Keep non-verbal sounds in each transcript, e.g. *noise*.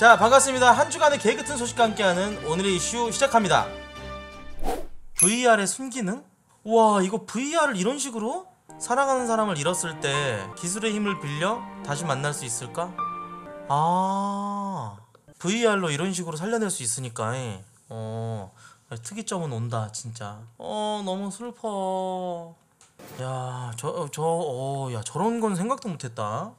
자 반갑습니다 한 주간의 개그튼 소식과 함께하는 오늘의 이슈 시작합니다 VR의 순기능? 와 이거 VR을 이런 식으로? 사랑하는 사람을 잃었을 때 기술의 힘을 빌려 다시 만날 수 있을까? 아 VR로 이런 식으로 살려낼 수 있으니까 예. 어 특이점은 온다 진짜 어 너무 슬퍼 야저저어야 어, 저런 건 생각도 못했다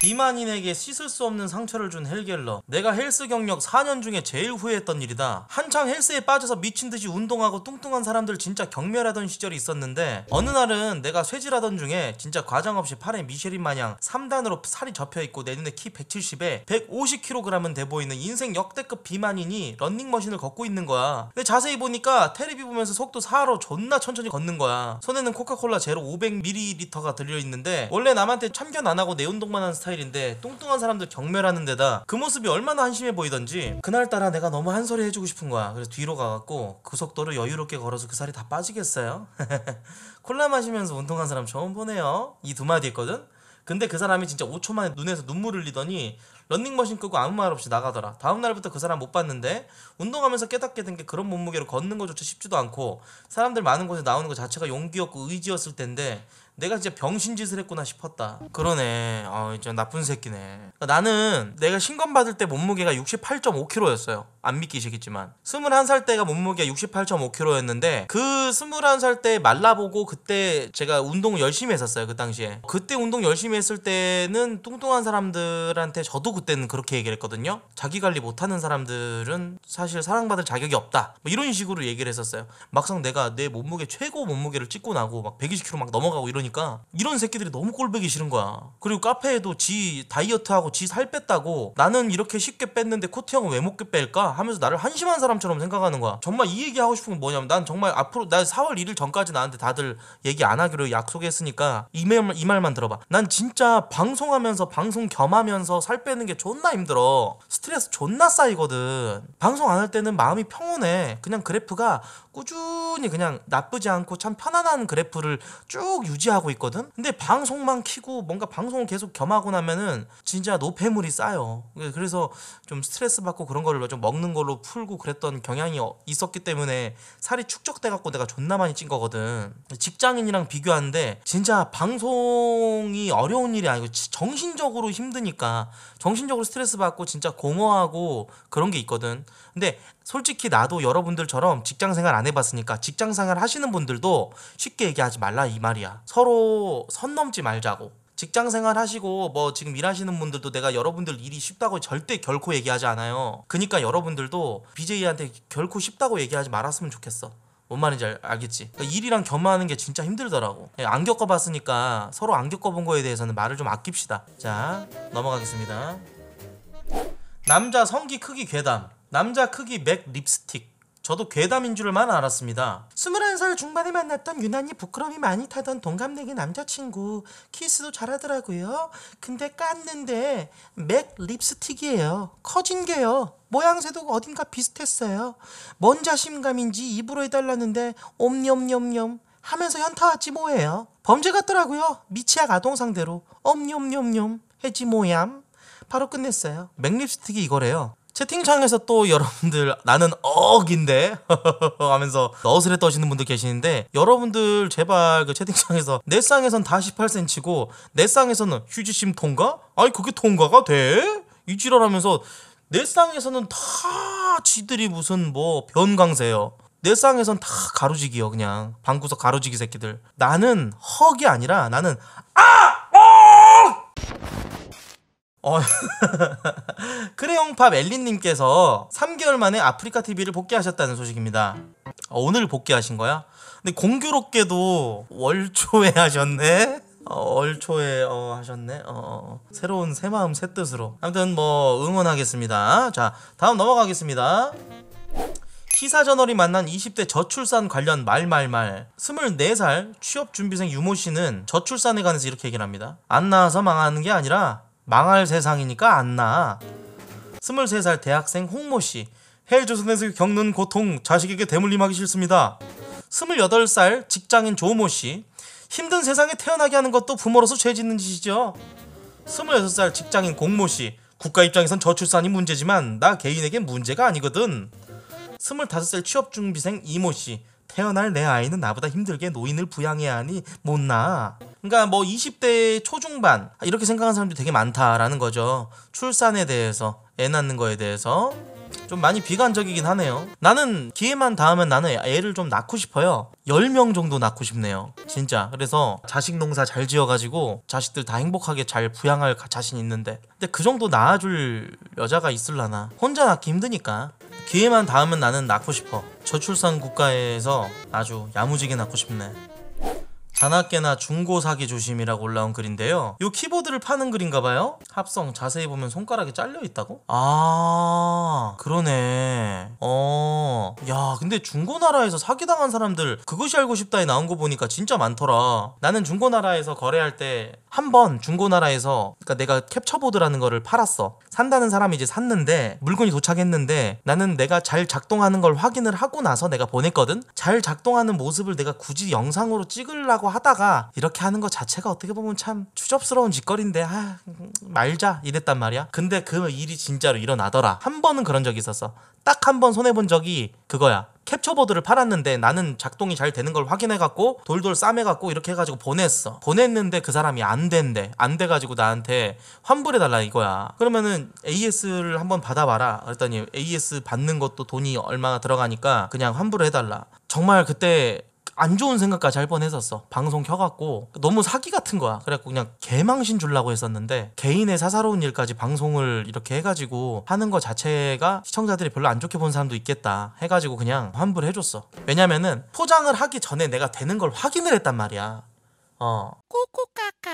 비만인에게 씻을 수 없는 상처를 준 헬겔러 내가 헬스 경력 4년 중에 제일 후회했던 일이다 한창 헬스에 빠져서 미친듯이 운동하고 뚱뚱한 사람들 진짜 경멸하던 시절이 있었는데 어느 날은 내가 쇠질하던 중에 진짜 과장 없이 팔에 미쉐린 마냥 3단으로 살이 접혀있고 내 눈에 키 170에 150kg은 돼 보이는 인생 역대급 비만인이 런닝머신을 걷고 있는 거야 근데 자세히 보니까 테레비 보면서 속도 4로 존나 천천히 걷는 거야 손에는 코카콜라 제로 500ml가 들려있는데 원래 남한테 참견 안하고 내 운동만 하는 스타일 스타일인데 뚱뚱한 사람들 경멸하는 데다 그 모습이 얼마나 한심해 보이던지 그날따라 내가 너무 한 소리 해주고 싶은 거야 그래서 뒤로 가갖고 그속도로 여유롭게 걸어서 그 살이 다 빠지겠어요? *laughs* 콜라 마시면서 운동한 사람 처음 보네요 이 두 마디 했거든? 근데 그 사람이 진짜 5초 만에 눈에서 눈물 흘리더니 런닝머신 끄고 아무 말 없이 나가더라. 다음 날부터 그 사람 못 봤는데 운동하면서 깨닫게 된 게 그런 몸무게로 걷는 것조차 쉽지도 않고 사람들 많은 곳에 나오는 것 자체가 용기였고 의지였을 텐데 내가 진짜 병신짓을 했구나 싶었다. 그러네. 어, 진짜 나쁜 새끼네. 그러니까 나는 내가 신검 받을 때 몸무게가 68.5kg였어요. 안 믿기시겠지만. 21살 때가 몸무게가 68.5kg였는데 그 21살 때 말라보고 그때 제가 운동을 열심히 했었어요. 그 당시에. 그때 운동 열심히 했을 때는 뚱뚱한 사람들한테 저도 그때는 그렇게 얘기를 했거든요. 자기 관리 못하는 사람들은 사실 사랑받을 자격이 없다. 뭐 이런 식으로 얘기를 했었어요. 막상 내가 내 몸무게 최고 몸무게를 찍고 나고 막 120kg 막 넘어가고 이러니까 이런 새끼들이 너무 꼴보기 싫은 거야. 그리고 카페에도 지 다이어트하고 지 살 뺐다고 나는 이렇게 쉽게 뺐는데 코트 형은 왜 못게 뺄까 하면서 나를 한심한 사람처럼 생각하는 거야. 정말 이 얘기 하고 싶은 건 뭐냐면 난 정말 앞으로 나 4월 1일 전까지 나한테 다들 얘기 안 하기로 약속했으니까 이, 말, 이 말만 들어봐. 난 진짜 방송하면서 방송 겸하면서 살 빼는 게 존나 힘들어. 스트레스 존나 쌓이거든. 방송 안 할 때는 마음이 평온해. 그냥 그래프가 꾸준히 그냥 나쁘지 않고 참 편안한 그래프를 쭉 유지하고 있거든. 근데 방송만 키고 뭔가 방송을 계속 겸하고 나면은 진짜 노폐물이 쌓여. 예, 그래서 좀 스트레스 받고 그런 거를 좀 먹는 걸로 풀고 그랬던 경향이 어, 있었기 때문에 살이 축적돼 갖고 내가 존나 많이 찐 거거든. 직장인이랑 비교하는데 진짜 방송이 어려운 일이 아니고 정신적으로 힘드니까 정신 정신적으로 스트레스 받고 진짜 공허하고 그런 게 있거든. 근데 솔직히 나도 여러분들처럼 직장 생활 안 해봤으니까 직장 생활 하시는 분들도 쉽게 얘기하지 말라 이 말이야. 서로 선 넘지 말자고. 직장 생활 하시고 뭐 지금 일하시는 분들도 내가 여러분들 일이 쉽다고 절대 결코 얘기하지 않아요. 그니까 여러분들도 BJ한테 결코 쉽다고 얘기하지 말았으면 좋겠어. 뭔 말인지 알, 겠지 그러니까 일이랑 겸하는 게 진짜 힘들더라고 예, 안 겪어봤으니까 서로 안 겪어본 거에 대해서는 말을 좀 아낍시다 자 넘어가겠습니다 남자 성기 크기 괴담 남자 크기 맥 립스틱 저도 괴담인 줄만 알았습니다. 21살 중반에 만났던 유난히 부끄러움이 많이 타던 동갑내기 남자친구 키스도 잘하더라고요. 근데 깠는데 맥 립스틱이에요. 커진 게요. 모양새도 어딘가 비슷했어요. 뭔 자신감인지 입으로 해달라는데 옴념념념 하면서 현타왔지 뭐예요. 범죄 같더라고요. 미취학 아동 상대로 엄념념념 해지 모양 바로 끝냈어요. 맥립스틱이 이거래요. 채팅창에서 또 여러분들 나는 억인데 *laughs* 하면서 너스레 떠시는 분들 계시는데 여러분들 제발 그 채팅창에서 내 쌍에선 다 18cm고 내 쌍에서는 휴지심 통과? 아니 그게 통과가 돼? 이 지랄하면서 내 쌍에서는 다 지들이 무슨 뭐 변강세요 내 쌍에선 다 가로지기요 그냥 방구석 가로지기 새끼들 나는 헉이 아니라 나는 아! 어, *laughs* 크레용팝 엘리님께서 3개월 만에 아프리카 TV를 복귀하셨다는 소식입니다. 어, 오늘 복귀하신 거야? 근데 공교롭게도 월초에 하셨네? 어, 월초에 어, 하셨네? 어, 어, 어, 새로운 새 마음 새 뜻으로. 아무튼 뭐 응원하겠습니다. 자, 다음 넘어가겠습니다. 시사저널이 만난 20대 저출산 관련 말말말 24살 취업준비생 유모씨는 저출산에 관해서 이렇게 얘기를 합니다. 안 나와서 망하는 게 아니라 망할 세상이니까 안 나. 23살 대학생 홍모씨 해외조선에서 겪는 고통 자식에게 대물림하기 싫습니다. 28살 직장인 조모씨 힘든 세상에 태어나게 하는 것도 부모로서 죄 짓는 짓이죠. 26살 직장인 공모씨 국가 입장에선 저출산이 문제지만 나개인에게 문제가 아니거든. 25살 취업준비생 이모씨 태어날 내 아이는 나보다 힘들게 노인을 부양해야 하니 못 나. 그러니까 뭐 20대 초중반 이렇게 생각하는 사람들이 되게 많다라는 거죠. 출산에 대해서 애 낳는 거에 대해서 좀 많이 비관적이긴 하네요. 나는 기회만 닿으면 나는 애를 좀 낳고 싶어요. 10명 정도 낳고 싶네요. 진짜. 그래서 자식 농사 잘 지어가지고 자식들 다 행복하게 잘 부양할 자신 있는데. 근데 그 정도 낳아줄 여자가 있을라나. 혼자 낳기 힘드니까. 기회만 닿으면 나는 낳고 싶어. 저출산 국가에서 아주 야무지게 낳고 싶네. 자나깨나 중고 사기 조심이라고 올라온 글인데요. 요 키보드를 파는 글인가 봐요. 합성 자세히 보면 손가락이 잘려 있다고? 아, 그러네. 어. 야, 근데 중고나라에서 사기 당한 사람들 그것이 알고 싶다에 나온 거 보니까 진짜 많더라. 나는 중고나라에서 거래할 때 한번 중고나라에서 그러니까 내가 캡처보드라는 거를 팔았어. 산다는 사람이 이제 샀는데 물건이 도착했는데 나는 내가 잘 작동하는 걸 확인을 하고 나서 내가 보냈거든. 잘 작동하는 모습을 내가 굳이 영상으로 찍으려고 하다가 이렇게 하는 것 자체가 어떻게 보면 참 추접스러운 짓거리인데 아, 말자 이랬단 말이야. 근데 그 일이 진짜로 일어나더라. 한 번은 그런 적이 있었어. 딱 한 번 손해 본 적이 그거야. 캡처보드를 팔았는데 나는 작동이 잘 되는 걸 확인해갖고 돌돌 싸매갖고 이렇게 해가지고 보냈어. 보냈는데 그 사람이 안 된대. 안 돼가지고 나한테 환불해달라 이거야. 그러면은 AS를 한번 받아봐라. 그랬더니 AS 받는 것도 돈이 얼마나 들어가니까 그냥 환불해달라. 정말 그때 안 좋은 생각까지 할 뻔했었어. 방송 켜갖고 너무 사기 같은 거야. 그래갖고 그냥 개망신 줄라고 했었는데 개인의 사사로운 일까지 방송을 이렇게 해가지고 하는 거 자체가 시청자들이 별로 안 좋게 본 사람도 있겠다 해가지고 그냥 환불해줬어. 왜냐면은 포장을 하기 전에 내가 되는 걸 확인을 했단 말이야. 어. 꼬꼬까까.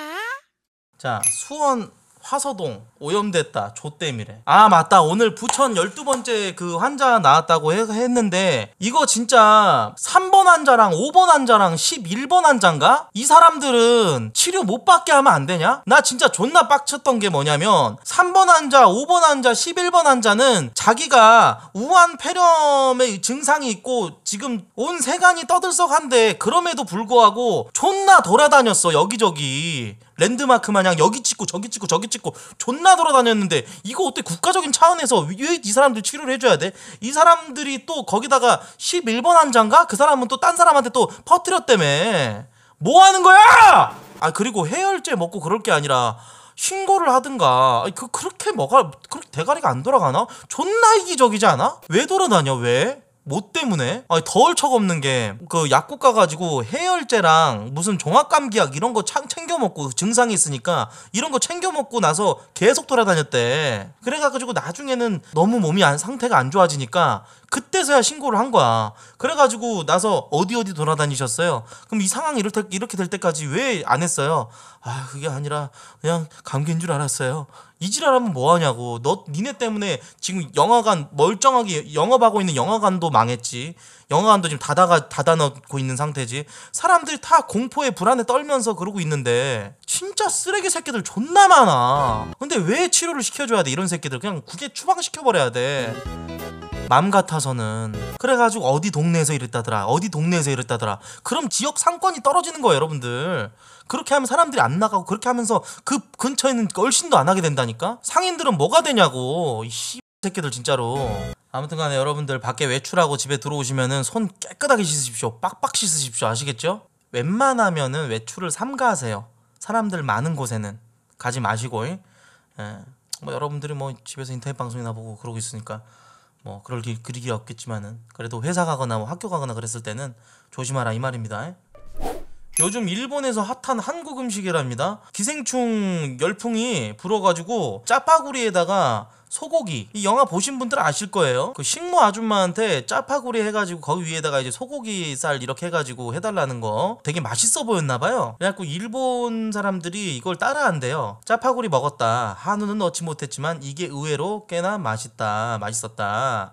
자 수원 화서동 오염됐다 조땜이래 아 맞다 오늘 부천 12번째 그 환자 나왔다고 해, 했는데 이거 진짜 3번 환자랑 5번 환자랑 11번 환자인가? 이 사람들은 치료 못 받게 하면 안 되냐? 나 진짜 존나 빡쳤던 게 뭐냐면 3번 환자 5번 환자 11번 환자는 자기가 우한 폐렴의 증상이 있고 지금 온 세간이 떠들썩한데 그럼에도 불구하고 존나 돌아다녔어 여기저기 랜드마크 마냥 여기 찍고 저기 찍고 저기 찍고 존나 돌아다녔는데 이거 어때 국가적인 차원에서 왜 이 사람들 치료를 해줘야 돼? 이 사람들이 또 거기다가 11번 환자인가? 그 사람은 또 딴 사람한테 또 퍼뜨렸다며 뭐 하는 거야? 아 그리고 해열제 먹고 그럴 게 아니라 신고를 하든가 그 그렇게 뭐가 그렇게 대가리가 안 돌아가나? 존나 이기적이지 않아? 왜 돌아다녀 왜? 뭐 때문에? 아니, 더울 척 없는 게 그 약국 가가지고 해열제랑 무슨 종합감기약 이런 거 챙겨 먹고 증상이 있으니까 이런 거 챙겨 먹고 나서 계속 돌아다녔대. 그래가지고 나중에는 너무 몸이 안, 상태가 안 좋아지니까 그때서야 신고를 한 거야. 그래가지고 나서 어디 어디 돌아다니셨어요. 그럼 이 상황이 이렇게될 때까지 왜 안 했어요? 아 그게 아니라 그냥 감기인 줄 알았어요. 이 지랄하면 뭐하냐고. 너 니네 때문에 지금 영화관 멀쩡하게 영업하고 있는 영화관도 망했지. 영화관도 지금 닫아가 닫아놓고 있는 상태지. 사람들이 다 공포에 불안에 떨면서 그러고 있는데 진짜 쓰레기 새끼들 존나 많아. 근데 왜 치료를 시켜줘야 돼 이런 새끼들 그냥 국에 추방시켜버려야 돼. 맘 같아서는 그래가지고 어디 동네에서 이랬다더라 어디 동네에서 이랬다더라 그럼 지역 상권이 떨어지는 거예요 여러분들 그렇게 하면 사람들이 안 나가고 그렇게 하면서 그 근처에는 얼씬도 안 하게 된다니까 상인들은 뭐가 되냐고 이씨 새끼들 진짜로 아무튼 간에 여러분들 밖에 외출하고 집에 들어오시면은 손 깨끗하게 씻으십시오 빡빡 씻으십시오 아시겠죠? 웬만하면은 외출을 삼가하세요 사람들 많은 곳에는 가지 마시고 예. 뭐 여러분들이 뭐 집에서 인터넷 방송이나 보고 그러고 있으니까 뭐 그럴 길 그럴 기 없겠지만은 그래도 회사 가거나 뭐 학교 가거나 그랬을 때는 조심하라 이 말입니다. 요즘 일본에서 핫한 한국 음식이랍니다. 기생충 열풍이 불어가지고 짜파구리에다가 소고기 이 영화 보신 분들 아실 거예요 그 식모 아줌마한테 짜파구리 해가지고 거기 위에다가 이제 소고기 살 이렇게 해가지고 해달라는 거 되게 맛있어 보였나봐요 그래갖고 일본 사람들이 이걸 따라한대요 짜파구리 먹었다 한우는 넣지 못했지만 이게 의외로 꽤나 맛있다 맛있었다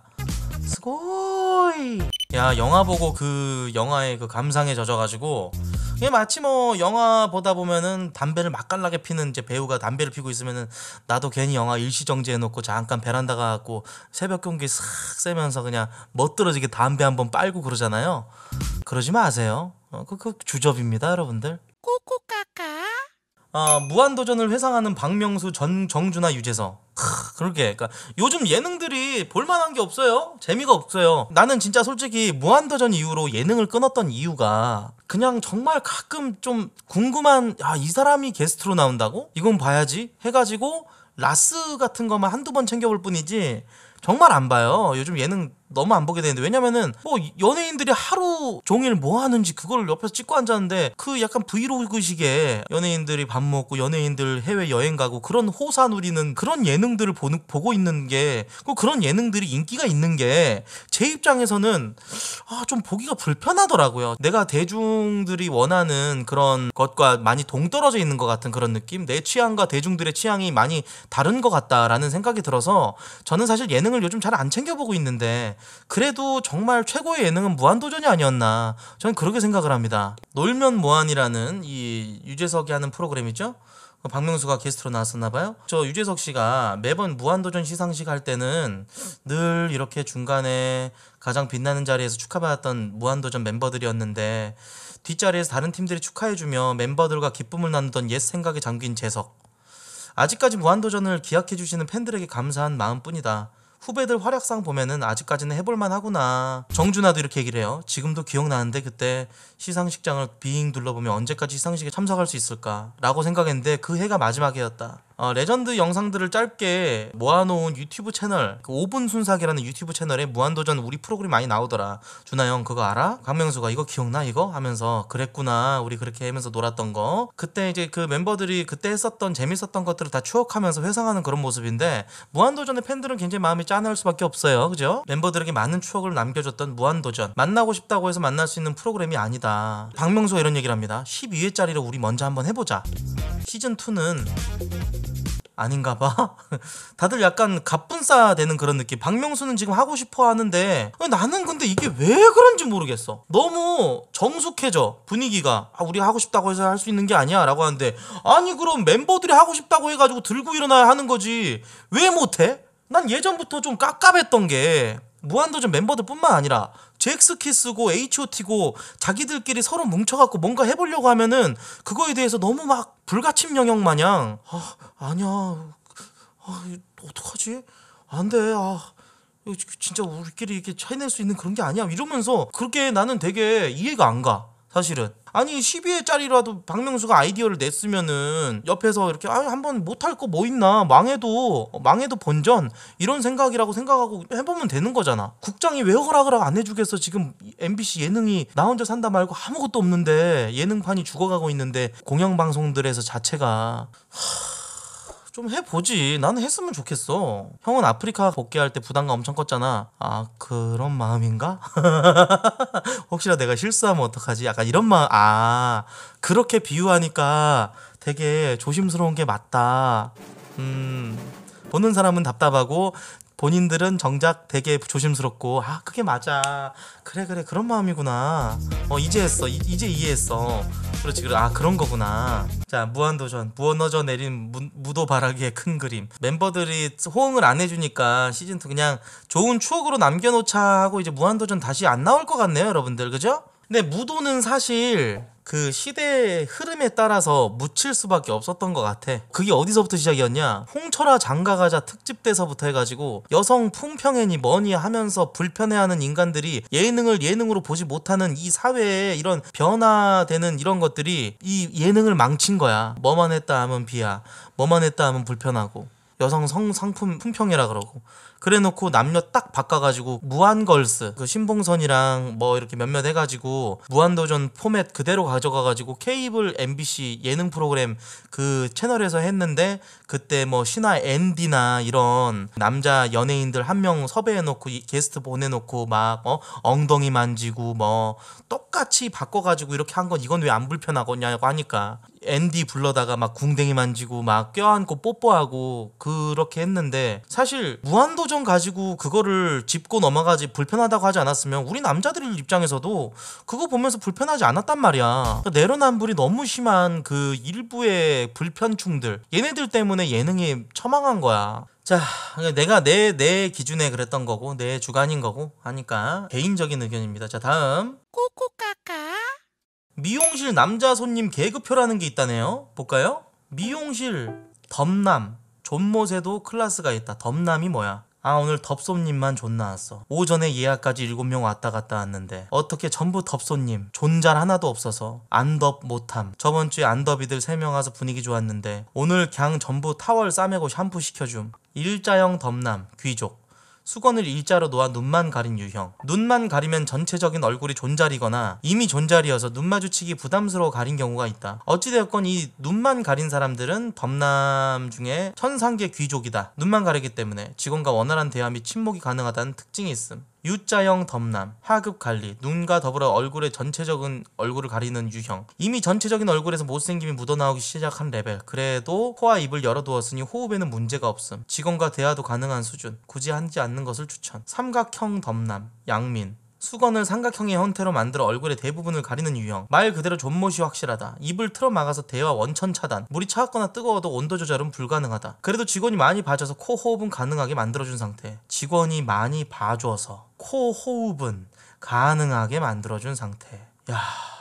스고이 야 영화 보고 그 영화의 그 감상에 젖어가지고 이게 마치 뭐 영화 보다 보면은 담배를 맛깔나게 피는 이제 배우가 담배를 피고 있으면은 나도 괜히 영화 일시정지 해놓고 잠깐 베란다 가갖고 새벽 경기 싹 쐬면서 그냥 멋들어지게 담배 한번 빨고 그러잖아요 그러지 마세요 어, 그, 그 주접입니다 여러분들 꼭꼭 어, 무한도전을 회상하는 박명수, 전 정준하, 유재석. 크, 그렇게. 그러니까 요즘 예능들이 볼만한 게 없어요. 재미가 없어요. 나는 진짜 솔직히 무한도전 이후로 예능을 끊었던 이유가 그냥 정말 가끔 좀 궁금한 아, 이 사람이 게스트로 나온다고? 이건 봐야지 해가지고 라스 같은 거만 한두 번 챙겨볼 뿐이지 정말 안 봐요. 요즘 예능 너무 안 보게 되는데 왜냐면은 뭐 연예인들이 하루 종일 뭐 하는지 그걸 옆에서 찍고 앉았는데 그 약간 브이로그식의 연예인들이 밥 먹고 연예인들 해외 여행 가고 그런 호사 누리는 그런 예능들을 보 보고 있는 게 그 그런 예능들이 인기가 있는 게 제 입장에서는 아, 좀 보기가 불편하더라고요. 내가 대중들이 원하는 그런 것과 많이 동떨어져 있는 것 같은 그런 느낌, 내 취향과 대중들의 취향이 많이 다른 것 같다라는 생각이 들어서 저는 사실 예능을 요즘 잘 안 챙겨보고 있는데 그래도 정말 최고의 예능은 무한도전이 아니었나 저는 그렇게 생각을 합니다. 놀면 무한이라는이 유재석이 하는 프로그램이죠. 그 박명수가 게스트로 나왔었나 봐요. 저 유재석 씨가 매번 무한도전 시상식 할 때는 늘 이렇게 중간에 가장 빛나는 자리에서 축하받았던 무한도전 멤버들이었는데 뒷자리에서 다른 팀들이 축하해주며 멤버들과 기쁨을 나누던 옛 생각에 잠긴 재석. 아직까지 무한도전을 기약해주시는 팬들에게 감사한 마음뿐이다. 후배들 활약상 보면은 아직까지는 해볼만 하구나. 정준하도 이렇게 얘기를 해요. 지금도 기억나는데 그때 시상식장을 비잉 둘러보면 언제까지 시상식에 참석할 수 있을까? 라고 생각했는데 그 해가 마지막이었다. 어, 레전드 영상들을 짧게 모아놓은 유튜브 채널 그 5분 순삭이라는 유튜브 채널에 무한도전 우리 프로그램 많이 나오더라 준하 형 그거 알아? 강명수가 이거 기억나 이거? 하면서 그랬구나 우리 그렇게 하면서 놀았던 거 그때 이제 그 멤버들이 그때 했었던 재밌었던 것들을 다 추억하면서 회상하는 그런 모습인데 무한도전의 팬들은 굉장히 마음이 짠할 수밖에 없어요 그죠? 멤버들에게 많은 추억을 남겨줬던 무한도전 만나고 싶다고 해서 만날 수 있는 프로그램이 아니다 박명수가 이런 얘기를 합니다 1 2회짜리로 우리 먼저 한번 해보자 시즌2는 아닌가 봐. *laughs* 다들 약간 갑분싸 되는 그런 느낌. 박명수는 지금 하고 싶어 하는데 나는 근데 이게 왜 그런지 모르겠어. 너무 정숙해져. 분위기가. 아, 우리 하고 싶다고 해서 할 수 있는 게 아니야. 라고 하는데 아니, 그럼 멤버들이 하고 싶다고 해가지고 들고 일어나야 하는 거지. 왜 못해? 난 예전부터 좀 깝깝했던 게 무한도전 멤버들뿐만 아니라 잭스키스고 H.O.T고 자기들끼리 서로 뭉쳐갖고 뭔가 해보려고 하면은 그거에 대해서 너무 막 불가침 영역 마냥 아 아니야 아 어떡하지 안 돼 아 진짜 우리끼리 이렇게 차이낼 수 있는 그런 게 아니야 이러면서 그렇게 나는 되게 이해가 안 가. 사실은 아니 12회짜리라도 박명수가 아이디어를 냈으면은 옆에서 이렇게 아 한번 못할 거 뭐 있나 망해도 어, 망해도 본전 이런 생각이라고 생각하고 해보면 되는 거잖아 국장이 왜 허락을 안 해주겠어 지금 MBC 예능이 나 혼자 산다 말고 아무것도 없는데 예능판이 죽어가고 있는데 공영방송들에서 자체가 하... 좀 해보지. 나는 했으면 좋겠어. 형은 아프리카 복귀할 때 부담감 엄청 컸잖아. 아, 그런 마음인가? *laughs* 혹시나 내가 실수하면 어떡하지? 약간 이런 마음, 아, 그렇게 비유하니까 되게 조심스러운 게 맞다. 음, 보는 사람은 답답하고 본인들은 정작 되게 조심스럽고 아 그게 맞아 그래 그래 그런 마음이구나 어 이제 했어 이, 제 이해했어 그렇지 그래 아 그런 거구나 자 무한도전 무너져 내린 무, 무도바라기의 큰 그림 멤버들이 호응을 안 해주니까 시즌2 그냥 좋은 추억으로 남겨놓자 하고 이제 무한도전 다시 안 나올 것 같네요 여러분들 그죠? 근데 무도는 사실 그 시대의 흐름에 따라서 묻힐 수밖에 없었던 것 같아. 그게 어디서부터 시작이었냐? 홍철아 장가가자 특집 때서부터 해가지고 여성 품평회니 뭐니 하면서 불편해하는 인간들이 예능을 예능으로 보지 못하는 이사회에 이런 변화되는 이런 것들이 이 예능을 망친 거야. 뭐만 했다 하면 비야. 뭐만 했다 하면 불편하고. 여성 성 상품 품평이라 그러고 그래놓고 남녀 딱 바꿔가지고 무한걸스 그 신봉선이랑 뭐 이렇게 몇몇 해가지고 무한도전 포맷 그대로 가져가가지고 케이블 MBC 예능 프로그램 그 채널에서 했는데 그때 뭐 신화 앤디나 이런 남자 연예인들 한 명 섭외해놓고 게스트 보내놓고 막 어? 엉덩이 만지고 뭐 똑같이 바꿔가지고 이렇게 한 건 이건 왜 안 불편하겠냐고 하니까 앤디 불러다가 막 궁뎅이 만지고 막 껴안고 뽀뽀하고 그렇게 했는데 사실 무한도전 가지고 그거를 짚고 넘어가지 불편하다고 하지 않았으면 우리 남자들 입장에서도 그거 보면서 불편하지 않았단 말이야 그러니까 내로남불이 너무 심한 그 일부의 불편충들 얘네들 때문에 예능이 처망한 거야 자, 그러니까 내가 내, 내 기준에 그랬던 거고, 내 주관인 거고 하니까 개인적인 의견입니다. 자, 다음. 코코카. 미용실 남자 손님 계급표라는 게 있다네요 볼까요? 미용실 덤남 존모세도 클라스가 있다 덤남이 뭐야 아 오늘 덥손님만 존 나왔어 오전에 예약까지 7명 왔다 갔다 왔는데 어떻게 전부 덥손님 존잘 하나도 없어서 안 덥 못함 저번주에 안덥이들 3명 와서 분위기 좋았는데 오늘 걍 전부 타월 싸매고 샴푸 시켜줌 일자형 덤남 귀족 수건을 일자로 놓아 눈만 가린 유형 눈만 가리면 전체적인 얼굴이 존잘이거나 이미 존잘이어서눈 마주치기 부담스러워 가린 경우가 있다 어찌되었건 이 눈만 가린 사람들은 범람 중에 천상계 귀족이다 눈만 가리기 때문에 직원과 원활한 대화 및 친목이 가능하다는 특징이 있음 U자형 덤남, 하급 관리, 눈과 더불어 얼굴의 전체적인 얼굴을 가리는 유형. 이미 전체적인 얼굴에서 못생김이 묻어나오기 시작한 레벨. 그래도 코와 입을 열어두었으니 호흡에는 문제가 없음. 직원과 대화도 가능한 수준. 굳이 하지 않는 것을 추천. 삼각형 덤남, 양민. 수건을 삼각형의 형태로 만들어 얼굴의 대부분을 가리는 유형 말 그대로 존못이 확실하다 입을 틀어 막아서 대화 원천 차단 물이 차갑거나 뜨거워도 온도 조절은 불가능하다 그래도 직원이 많이 봐줘서 코 호흡은 가능하게 만들어준 상태 직원이 많이 봐줘서 코 호흡은 가능하게 만들어준 상태 야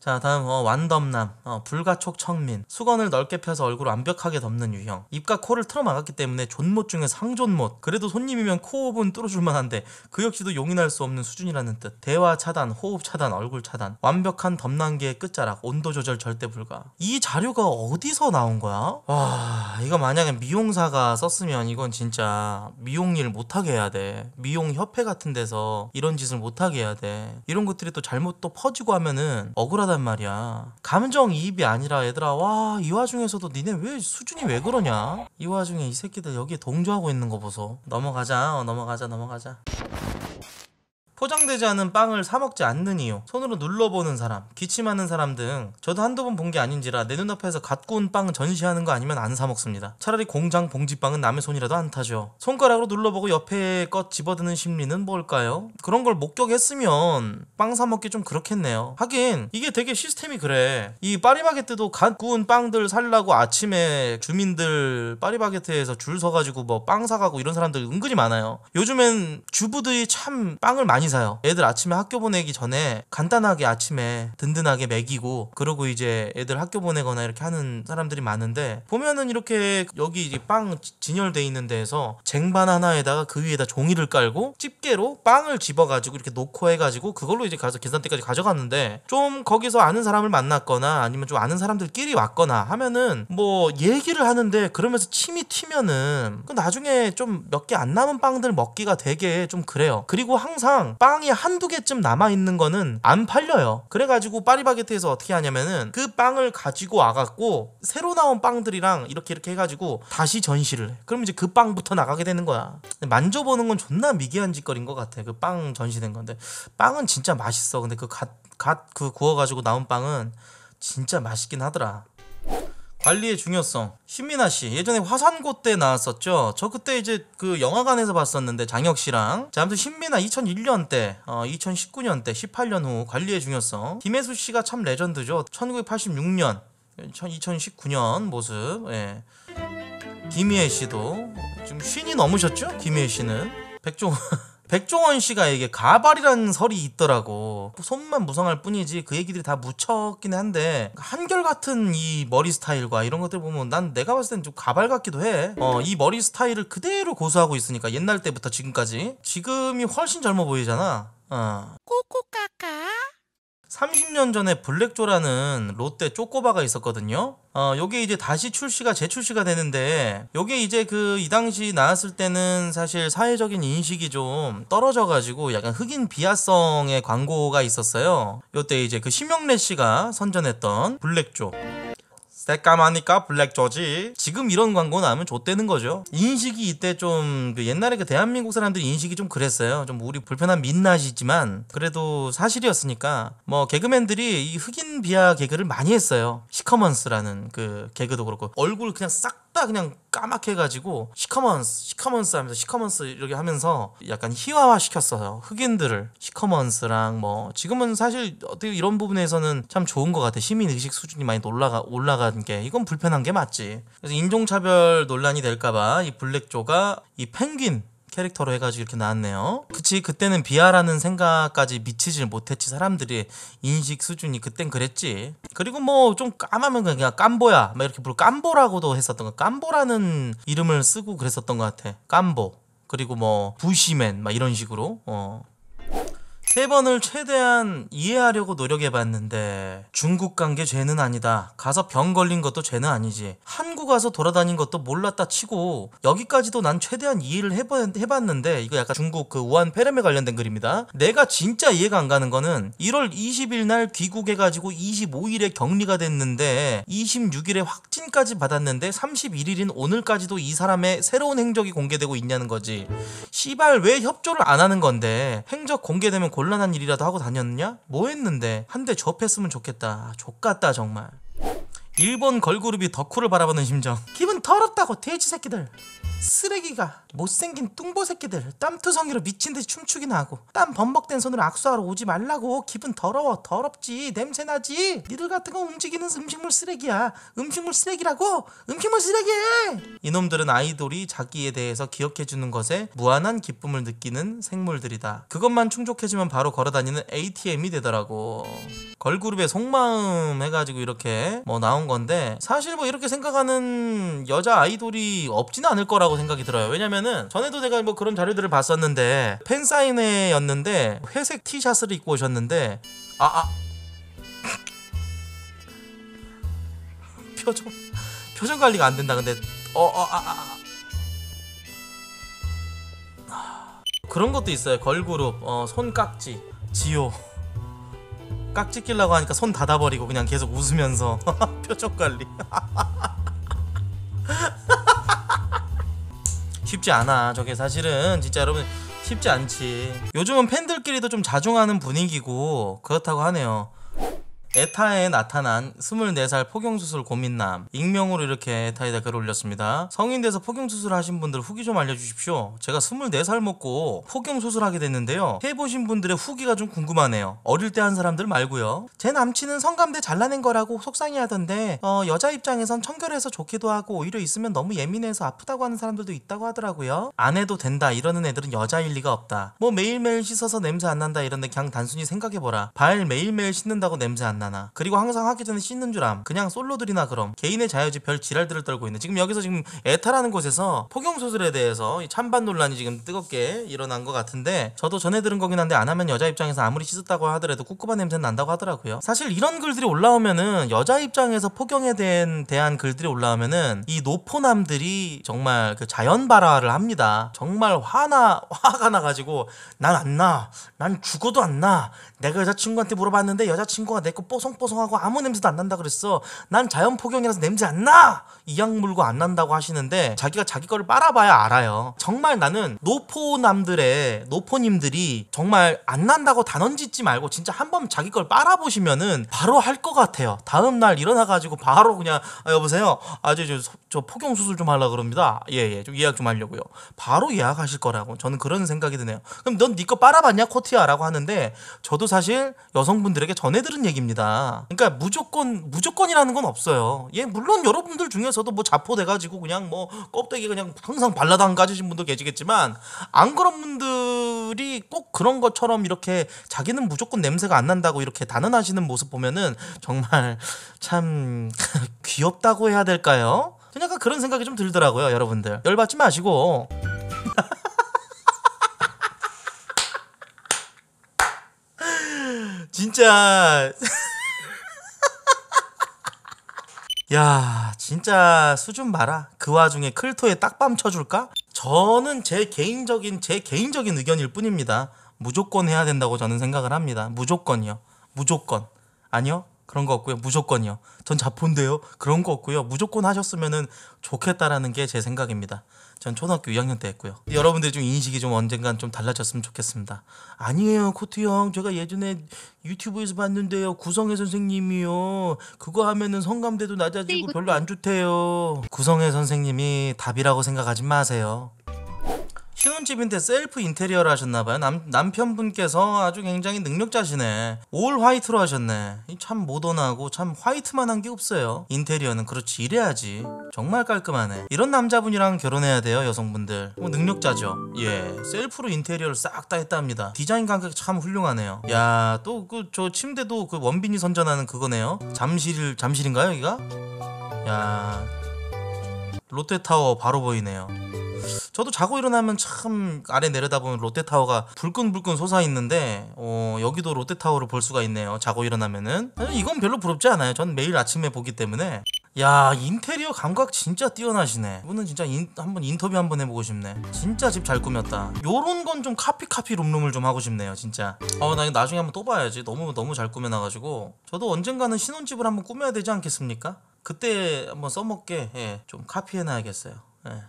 자 다음 어, 완덤남 어, 불가촉 청민 수건을 넓게 펴서 얼굴을 완벽하게 덮는 유형 입과 코를 틀어막았기 때문에 존못 중에 상존못 그래도 손님이면 코옵은 뚫어줄 만한데 그 역시도 용인할 수 없는 수준이라는 뜻 대화 차단 호흡 차단 얼굴 차단 완벽한 덤난개의 끝자락 온도 조절 절대 불가 이 자료가 어디서 나온 거야? 와 이거 만약에 미용사가 썼으면 이건 진짜 미용일 못하게 해야 돼 미용협회 같은 데서 이런 짓을 못하게 해야 돼 이런 것들이 또 잘못 또 퍼지고 하면은 억울하다 비슷하단 말이야. 감정이입이 아니라 얘들아 와 이 와중에서도 니네 왜 수준이 왜 그러냐? 이 와중에 이 새끼들 여기에 동조하고 있는 거 보소. 넘어가자 어, 넘어가자 넘어가자. 포장되지 않은 빵을 사 먹지 않는 이유, 손으로 눌러보는 사람, 기침하는 사람 등 저도 한두 번 본 게 아닌지라 내 눈앞에서 갖고 운빵 전시하는 거 아니면 안 사 먹습니다. 차라리 공장 봉지빵은 남의 손이라도 안 타죠. 손가락으로 눌러보고 옆에 것 집어드는 심리는 뭘까요? 그런 걸 목격했으면 빵 사 먹기 좀 그렇겠네요. 하긴 이게 되게 시스템이 그래. 이파리바게뜨도갓 구운 빵들 살라고 아침에 주민들 파리바게트에서 줄 서가지고 뭐 빵 사가고 이런 사람들 은근히 많아요. 요즘엔 주부들이 참 빵을 많이 많이 사요. 애들 아침에 학교 보내기 전에 간단하게 아침에 든든하게 먹이고 그러고 이제 애들 학교 보내거나 이렇게 하는 사람들이 많은데 보면은 이렇게 여기 이제 빵 진열돼 있는 데에서 쟁반 하나에다가 그 위에다 종이를 깔고 집게로 빵을 집어가지고 이렇게 놓고 해가지고 그걸로 이제 가서 계산대까지 가져갔는데 좀 거기서 아는 사람을 만났거나 아니면 좀 아는 사람들끼리 왔거나 하면은 뭐 얘기를 하는데 그러면서 침이 튀면은 그 나중에 좀 몇 개 안 남은 빵들 먹기가 되게 좀 그래요. 그리고 항상 빵이 한두 개쯤 남아 있는 거는 안 팔려요. 그래가지고 파리바게트에서 어떻게 하냐면은 그 빵을 가지고 와갖고 새로 나온 빵들이랑 이렇게 이렇게 해가지고 다시 전시를 해. 그럼 이제 그 빵부터 나가게 되는 거야. 만져보는 건 존나 미개한 짓거리인 것 같아. 그 빵 전시된 건데 빵은 진짜 맛있어. 근데 그 갓 갓그 그 구워가지고 나온 빵은 진짜 맛있긴 하더라. 관리의 중요성. 신민아 씨 예전에 화산고 때 나왔었죠. 저 그때 이제 그 영화관에서 봤었는데 장혁 씨랑 자 아무튼 신민아 2001년 때, 어, 2019년 때, 18년 후 관리의 중요성. 김혜수 씨가 참 레전드죠. 1986년, 2019년 모습. 예. 김희애 씨도 지금 쉰이 넘으셨죠? 김희애 씨는 백종원. *laughs* 백종원 씨가 이게 가발이라는 설이 있더라고. 손만 무성할 뿐이지 그 얘기들이 다 묻혔긴 한데 한결같은 이 머리 스타일과 이런 것들 보면 난 내가 봤을 땐 좀 가발 같기도 해. 어, 이 머리 스타일을 그대로 고수하고 있으니까 옛날 때부터 지금까지. 지금이 훨씬 젊어 보이잖아. 어. 꼬꼬까까? 30년 전에 블랙조라는 롯데 쪼꼬바가 있었거든요. 어, 요게 이제 다시 출시가 재출시가 되는데 요게 이제 그 이 당시 나왔을 때는 사실 사회적인 인식이 좀 떨어져 가지고 약간 흑인 비하성의 광고가 있었어요. 요때 이제 그 심영래 씨가 선전했던 블랙조. 새까마니까 블랙 조지 지금 이런 광고 나오면 좋대는 거죠 인식이 이때 좀 그 옛날에 그 대한민국 사람들 이 인식이 좀 그랬어요 좀 우리 불편한 민낯이지만 그래도 사실이었으니까 뭐 개그맨들이 이 흑인 비하 개그를 많이 했어요 시커먼스라는 그 개그도 그렇고 얼굴 그냥 싹다 그냥 까맣게 해가지고 시커먼스 시커먼스 하면서 시커먼스 이렇게 하면서 약간 희화화 시켰어요 흑인들을 시커먼스랑 뭐 지금은 사실 어떻게 이런 부분에서는 참 좋은 것 같아 시민 의식 수준이 많이 올라가 올라간 게 이건 불편한 게 맞지 그래서 인종차별 논란이 될까봐 이 블랙조가 이 펭귄 캐릭터로 해가지고 이렇게 나왔네요. 그치 그때는 비하라는 생각까지 미치질 못했지 사람들이 인식 수준이 그땐 그랬지. 그리고 뭐 좀 까마면 그냥 깜보야 막 이렇게 부르고 깜보라고도 했었던 거 깜보라는 이름을 쓰고 그랬었던 것 같아. 깜보 그리고 뭐 부시맨 막 이런 식으로 어. 세 번을 최대한 이해하려고 노력해봤는데 중국 간게 죄는 아니다. 가서 병 걸린 것도 죄는 아니지. 한국 와서 돌아다닌 것도 몰랐다 치고 여기까지도 난 최대한 이해를 해봤는데 이거 약간 중국 그 우한 폐렴에 관련된 글입니다. 내가 진짜 이해가 안 가는 거는 1월 20일 날 귀국해가지고 25일에 격리가 됐는데 26일에 확진까지 받았는데 31일인 오늘까지도 이 사람의 새로운 행적이 공개되고 있냐는 거지. 시발 왜 협조를 안 하는 건데 행적 공개되면 곤란 곤란한 일이라도 하고 다녔냐? 뭐 했는데 한 대 접했으면 좋겠다 아, 족같다 정말 일본 걸그룹이 덕후를 바라보는 심정 *laughs* 기분 더럽다고 돼지 새끼들 쓰레기가 못생긴 뚱보 새끼들 땀투성이로 미친듯이 춤추기나 하고 땀 범벅된 손으로 악수하러 오지 말라고 기분 더러워 더럽지 냄새나지 니들 같은 거 움직이는 음식물 쓰레기야 음식물 쓰레기라고 음식물 쓰레기 이놈들은 아이돌이 자기에 대해서 기억해주는 것에 무한한 기쁨을 느끼는 생물들이다 그것만 충족해지면 바로 걸어다니는 ATM이 되더라고 걸그룹의 속마음 해가지고 이렇게 뭐 나온 건데 사실 뭐 이렇게 생각하는 여자 아이돌이 없지는 않을 거라고 거라고 생각이 들어요. 왜냐면은 전에도 제가 뭐 그런 자료들을 봤었는데 팬 사인회였는데 회색 티샷을 입고 오셨는데 아 아. 표정 표정 관리가 안 된다. 근데 어어 어, 아, 아, 아. 그런 것도 있어요. 걸그룹 어, 손깍지 지오 깍지 끼려고 하니까 손 닫아버리고 그냥 계속 웃으면서 *laughs* 표정 관리 *laughs* 쉽지 않아 저게 사실은 진짜 여러분 쉽지 않지 요즘은 팬들끼리도 좀 자중하는 분위기고 그렇다고 하네요 에타에 나타난 24살 포경수술 고민남 익명으로 이렇게 에타에다 글을 올렸습니다. 성인 돼서 포경수술 하신 분들 후기 좀 알려주십시오. 제가 24살 먹고 포경수술 하게 됐는데요. 해보신 분들의 후기가 좀 궁금하네요. 어릴 때 한 사람들 말고요. 제 남친은 성감대 잘라낸 거라고 속상해하던데 어, 여자 입장에선 청결해서 좋기도 하고 오히려 있으면 너무 예민해서 아프다고 하는 사람들도 있다고 하더라고요. 안 해도 된다 이러는 애들은 여자일 리가 없다. 뭐 매일매일 씻어서 냄새 안 난다 이런데 그냥 단순히 생각해보라. 발 매일매일 씻는다고 냄새 안 난다. 않아 그리고 항상 하기 전에 씻는 줄 암 그냥 솔로들이나 그럼 개인의 자유지 별 지랄들을 떨고 있는 지금 여기서 지금 에타라는 곳에서 폭염소설에 대해서 찬반 논란이 지금 뜨겁게 일어난 것 같은데 저도 전에 들은 거긴 한데 안 하면 여자 입장에서 아무리 씻었다고 하더라도 꿉꿉한 냄새 는 난다고 하더라고요 사실 이런 글들이 올라오면은 여자 입장에서 폭염에 대한, 대한 글들이 올라오면은 이 노포남들이 정말 그 자연 발화를 합니다 정말 화나 화가 나가지고 난 안 나 난 죽어도 안 나 내가 여자친구한테 물어봤는데 여자친구가 내거 뽀송뽀송하고 아무 냄새도 안 난다 그랬어. 난 자연 포경이라서 냄새 안 나. 이약 물고 안 난다고 하시는데 자기가 자기 거를 빨아봐야 알아요. 정말 나는 노포남들의 노포님들이 정말 안 난다고 단언짓지 말고 진짜 한 번 자기 걸 빨아보시면은 바로 할 것 같아요. 다음 날 일어나가지고 바로 그냥 아, 여보세요. 아저 저, 저 폭염 수술 좀 하려 그럽니다. 예예 예. 좀 예약 좀 하려고요. 바로 예약하실 거라고 저는 그런 생각이 드네요. 그럼 넌니거 빨아봤냐 코티야라고 하는데 저도 사실 여성분들에게 전해들은 얘기입니다. 겁니다. 그러니까 무조건 무조건이라는 건 없어요. 예, 물론 여러분들 중에서도 뭐 자포돼 가지고 그냥 뭐 껍데기 그냥 항상 발라당 까지신 분도 계시겠지만 안 그런 분들이 꼭 그런 것처럼 이렇게 자기는 무조건 냄새가 안 난다고 이렇게 단언하시는 모습 보면은 정말 참 *laughs* 귀엽다고 해야 될까요? 그냥 약간 그런 생각이 좀 들더라고요, 여러분들. 열받지 마시고 *laughs* 진짜 *laughs* 야, 진짜 수준 봐라. 그 와중에 클토에 딱밤 쳐줄까? 저는 제 개인적인, 제 개인적인 의견일 뿐입니다. 무조건 해야 된다고 저는 생각을 합니다. 무조건이요. 무조건. 아니요? 그런 거 없고요. 무조건이요. 전 자포인데요. 그런 거 없고요. 무조건 하셨으면 좋겠다라는 게 제 생각입니다. 전 초등학교 2학년 때 했고요. 여러분들 좀 인식이 좀 언젠간 좀 달라졌으면 좋겠습니다. 아니에요, 코트 형. 제가 예전에 유튜브에서 봤는데요. 구성애 선생님이요. 그거 하면은 성감대도 낮아지고 별로 안 좋대요. 구성애 선생님이 답이라고 생각하지 마세요. 신혼집인데 셀프 인테리어를 하셨나봐요. 남, 편분께서 아주 굉장히 능력자시네. 올 화이트로 하셨네. 참 모던하고 참 화이트만 한 게 없어요. 인테리어는 그렇지 이래야지. 정말 깔끔하네. 이런 남자분이랑 결혼해야 돼요 여성분들. 뭐 능력자죠. 예 셀프로 인테리어를 싹 다 했답니다. 디자인 감각 이참 훌륭하네요. 야 또 그 저 침대도 그 원빈이 선전하는 그거네요. 잠실 잠실인가요 여기가? 야 롯데타워 바로 보이네요. 저도 자고 일어나면 참 아래 내려다보면 롯데타워가 불끈불끈 솟아있는데 어, 여기도 롯데타워를 볼 수가 있네요 자고 일어나면은 이건 별로 부럽지 않아요 저는 매일 아침에 보기 때문에 야 인테리어 감각 진짜 뛰어나시네 이분은 진짜 인, 한번 인터뷰 한번 해보고 싶네 진짜 집 잘 꾸몄다 요런 건 좀 카피카피 룸룸을 좀 하고 싶네요 진짜 어나 이거 나중에 한번 또 봐야지 너무 너무 잘 꾸며놔가지고 저도 언젠가는 신혼집을 한번 꾸며야 되지 않겠습니까? 그때 한번 써먹게 예, 좀 카피해놔야겠어요 예.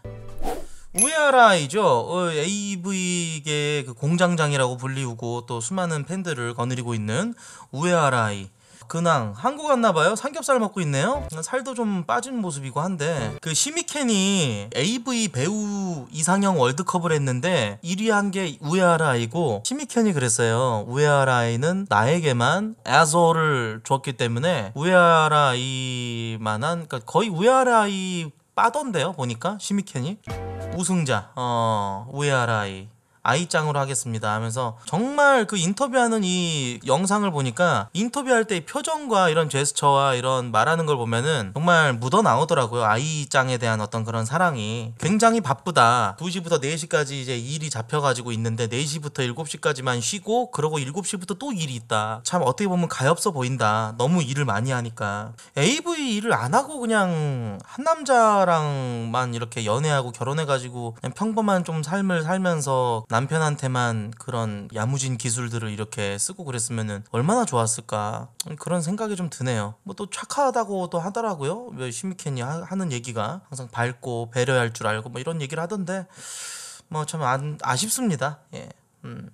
우에아라이죠 어, AV계 그 공장장이라고 불리우고 또 수많은 팬들을 거느리고 있는 우에아라이 근황 한국 왔나봐요 삼겹살 먹고 있네요 살도 좀 빠진 모습이고 한데 그 시미켄이 AV 배우 이상형 월드컵을 했는데 1위 한 게 우에아라이고 시미켄이 그랬어요 우에아라이는 나에게만 애소를 줬기 때문에 우에아라이만한 그러니까 거의 우에아라이 빠던데요 보니까 시미켄이 우승자 어 우에아라이 아이짱으로 하겠습니다 하면서 정말 그 인터뷰하는 이 영상을 보니까 인터뷰할 때 표정과 이런 제스처와 이런 말하는 걸 보면은 정말 묻어 나오더라고요 아이짱에 대한 어떤 그런 사랑이 굉장히 바쁘다 2시부터 4시까지 이제 일이 잡혀가지고 있는데 4시부터 7시까지만 쉬고 그러고 7시부터 또 일이 있다 참 어떻게 보면 가엾어 보인다 너무 일을 많이 하니까 AV 일을 안 하고 그냥 한 남자랑만 이렇게 연애하고 결혼해가지고 그냥 평범한 좀 삶을 살면서 남편한테만 그런 야무진 기술들을 이렇게 쓰고 그랬으면 얼마나 좋았을까 그런 생각이 좀 드네요. 뭐 또 착하다고도 하더라고요. 시미켄이 하는 얘기가 항상 밝고 배려할 줄 알고 뭐 이런 얘기를 하던데 뭐 참 아쉽습니다. 예. 음.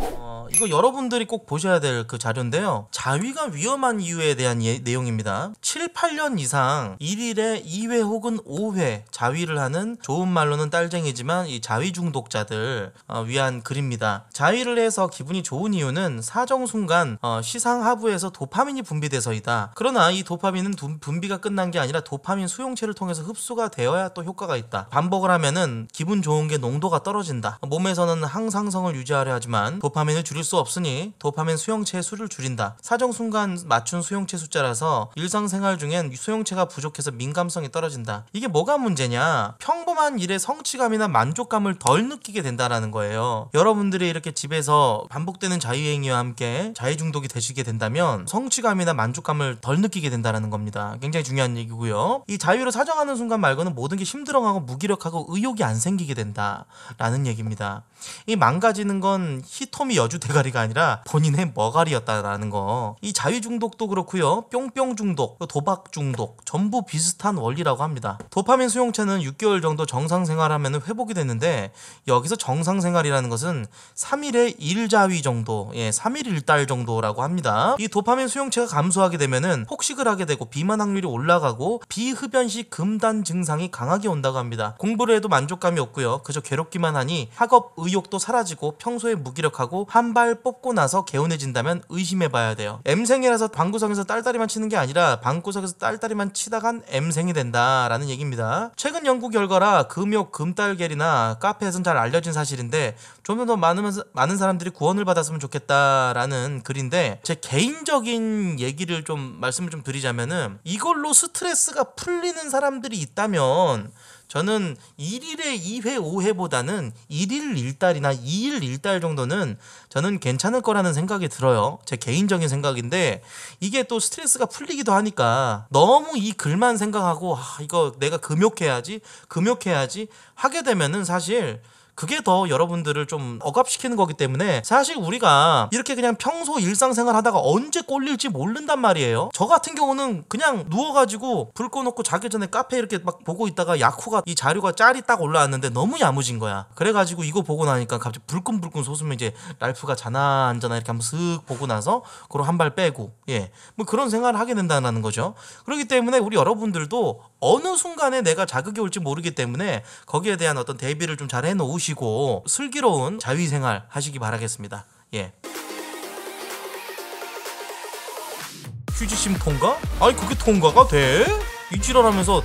어, 이거 여러분들이 꼭 보셔야 될 그 자료인데요. 자위가 위험한 이유에 대한 예, 내용입니다. 7, 8년 이상 1일에 2회 혹은 5회 자위를 하는 좋은 말로는 딸쟁이지만 이 자위 중독자들 어, 위한 글입니다. 자위를 해서 기분이 좋은 이유는 사정 순간 어, 시상 하부에서 도파민이 분비돼서이다. 그러나 이 도파민은 두, 분비가 끝난 게 아니라 도파민 수용체를 통해서 흡수가 되어야 또 효과가 있다. 반복을 하면은 기분 좋은 게 농도가 떨어진다. 몸에서는 항상성을 유지하려 하지만 도파민을 줄일 수 없으니 도파민 수용체의 수를 줄인다. 사정 순간 맞춘 수용체 숫자라서 일상생활 중엔 수용체가 부족해서 민감성이 떨어진다. 이게 뭐가 문제냐? 평범한 일에 성취감이나 만족감을 덜 느끼게 된다라는 거예요. 여러분들이 이렇게 집에서 반복되는 자유행위와 함께 자유중독이 되시게 된다면 성취감이나 만족감을 덜 느끼게 된다는 겁니다. 굉장히 중요한 얘기고요. 이 자유를 사정하는 순간 말고는 모든 게힘들어하고 무기력하고 의욕이 안 생기게 된다라는 얘기입니다. 이 망가지는 건 히토 텀미 여주 대가리가 아니라 본인의 머가리였다라는 거. 이자위 중독도 그렇고요. 뿅뿅 중독, 도박 중독 전부 비슷한 원리라고 합니다. 도파민 수용체는 6개월 정도 정상 생활하면 회복이 되는데 여기서 정상 생활이라는 것은 3일에 1자위 정도, 예, 3일 1달 정도라고 합니다. 이 도파민 수용체가 감소하게 되면은 폭식을 하게 되고 비만 확률이 올라가고 비흡연식 금단 증상이 강하게 온다고 합니다. 공부를 해도 만족감이 없고요. 그저 괴롭기만 하니 학업 의욕도 사라지고 평소에 무기력하고 하고 한발 뽑고 나서 개운해진다면 의심해봐야 돼요. M생이라서 방구석에서 딸다리만 치는 게 아니라 방구석에서 딸다리만 치다간 M생이 된다라는 얘기입니다. 최근 연구 결과라 금욕, 금딸결이나 카페에선 잘 알려진 사실인데 좀 더 많은, 사람들이 구원을 받았으면 좋겠다라는 글인데 제 개인적인 얘기를 좀 말씀을 좀 드리자면은 이걸로 스트레스가 풀리는 사람들이 있다면 저는 1일에 2회, 5회보다는 1일 1달이나 2일 1달 정도는 저는 괜찮을 거라는 생각이 들어요. 제 개인적인 생각인데 이게 또 스트레스가 풀리기도 하니까 너무 이 글만 생각하고 아, 이거 내가 금욕해야지, 금욕해야지 하게 되면은 사실 그게 더 여러분들을 좀 억압시키는 거기 때문에 사실 우리가 이렇게 그냥 평소 일상생활 하다가 언제 꼴릴지 모른단 말이에요. 저 같은 경우는 그냥 누워가지고 불 꺼놓고 자기 전에 카페 이렇게 막 보고 있다가 야쿠가 이 자료가 짤이 딱 올라왔는데 너무 야무진 거야. 그래가지고 이거 보고 나니까 갑자기 불끈불끈 솟으면 이제 랄프가 자나 안자나 이렇게 한번 쓱 보고 나서 그걸 한발 빼고 예 뭐 그런 생활을 하게 된다는 거죠. 그렇기 때문에 우리 여러분들도 어느 순간에 내가 자극이 올지 모르기 때문에 거기에 대한 어떤 대비를 좀 잘 해놓으시. 고 마시고 슬기로운 자위생활 하시기 바라겠습니다. 예. 휴지심 통과? 아니 그게 통과가 돼? 이 지랄하면서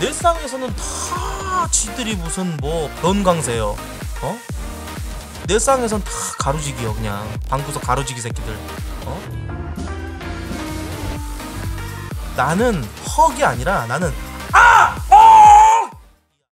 내 쌍에서는 다 지들이 무슨 뭐 변강세요 어? 내 쌍에선 다 가로지기요 그냥 방구석 가로지기 새끼들 어? 나는 헉이 아니라 나는 아!